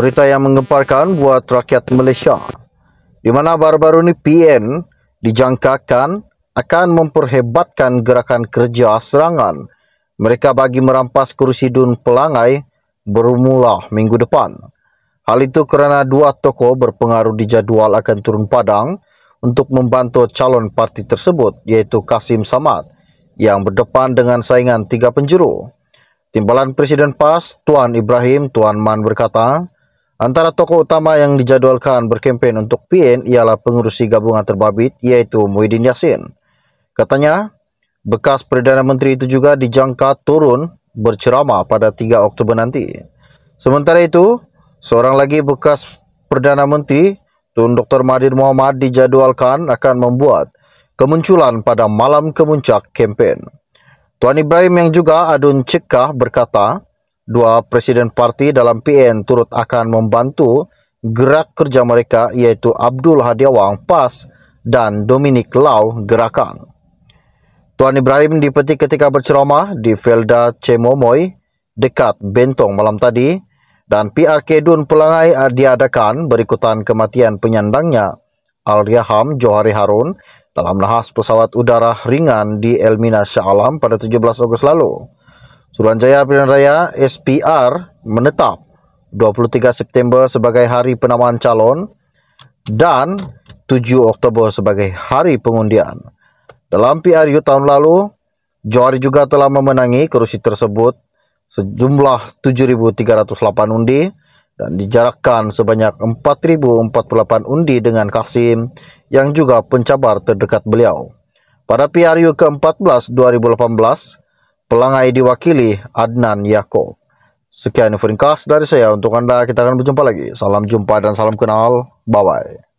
berita yang mengemparkan buat rakyat Malaysia. Di mana baru-baru ini PN dijangkakan akan memperhebatkan gerakan kerja serangan. Mereka bagi merampas kerusi Dun Pelangai bermula minggu depan. Hal itu kerana dua tokoh berpengaruh dijadual akan turun padang untuk membantu calon parti tersebut iaitu Kasim Samad yang berdepan dengan saingan tiga penjuru. Timbalan Presiden PAS Tuan Ibrahim Tuan Man berkata, Antara tokoh utama yang dijadualkan berkempen untuk PN ialah pengurusi gabungan terbabit iaitu Muhyiddin Yassin. Katanya, bekas Perdana Menteri itu juga dijangka turun berceramah pada 3 Oktober nanti. Sementara itu, seorang lagi bekas Perdana Menteri, Tun Dr. Mahathir Mohamad dijadualkan akan membuat kemunculan pada malam kemuncak kempen. Tuan Ibrahim yang juga adun cekah berkata, Dua presiden parti dalam PN turut akan membantu gerak kerja mereka iaitu Abdul Hadi Awang PAS dan Dominic Lau Gerakan. Tuan Ibrahim dipetik ketika berceramah di Felda Cemomoy dekat Bentong malam tadi dan PRK Dun Pelangai diadakan berikutan kematian penyandangnya Al-Riaham Johari Harun dalam nahas pesawat udara ringan di Elmina Sya'alam pada 17 Ogos lalu. Suruhanjaya Pilihan Raya SPR menetap 23 September sebagai hari penamaan calon dan 7 Oktober sebagai hari pengundian. Dalam PRU tahun lalu, Johari juga telah memenangi kerusi tersebut sejumlah 7,308 undi dan dijarakkan sebanyak 4,048 undi dengan Kasim yang juga pencabar terdekat beliau. Pada PRU ke-14 2018, pelangai diwakili Adnan Yaakob. Sekian infoingkas dari saya untuk anda. Kita akan berjumpa lagi. Salam jumpa dan salam kenal. Bye-bye.